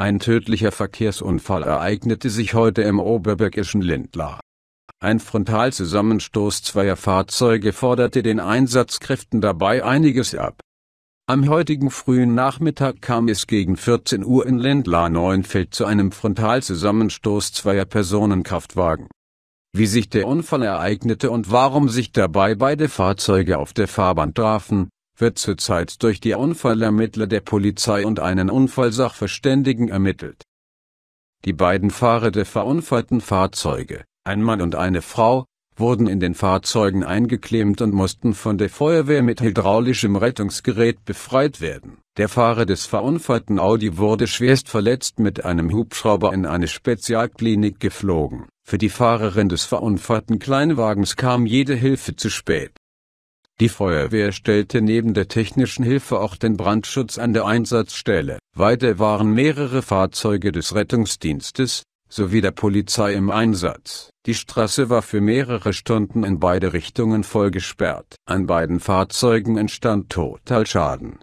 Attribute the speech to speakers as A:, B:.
A: Ein tödlicher Verkehrsunfall ereignete sich heute im oberbergischen Lindlar. Ein Frontalzusammenstoß zweier Fahrzeuge forderte den Einsatzkräften dabei einiges ab. Am heutigen frühen Nachmittag kam es gegen 14 Uhr in Lindlar-Neuenfeld zu einem Frontalzusammenstoß zweier Personenkraftwagen. Wie sich der Unfall ereignete und warum sich dabei beide Fahrzeuge auf der Fahrbahn trafen, wird zurzeit durch die Unfallermittler der Polizei und einen Unfallsachverständigen ermittelt. Die beiden Fahrer der verunfallten Fahrzeuge, ein Mann und eine Frau, wurden in den Fahrzeugen eingeklemmt und mussten von der Feuerwehr mit hydraulischem Rettungsgerät befreit werden. Der Fahrer des verunfallten Audi wurde schwerst verletzt mit einem Hubschrauber in eine Spezialklinik geflogen. Für die Fahrerin des verunfallten Kleinwagens kam jede Hilfe zu spät. Die Feuerwehr stellte neben der technischen Hilfe auch den Brandschutz an der Einsatzstelle. Weiter waren mehrere Fahrzeuge des Rettungsdienstes sowie der Polizei im Einsatz. Die Straße war für mehrere Stunden in beide Richtungen vollgesperrt. An beiden Fahrzeugen entstand Totalschaden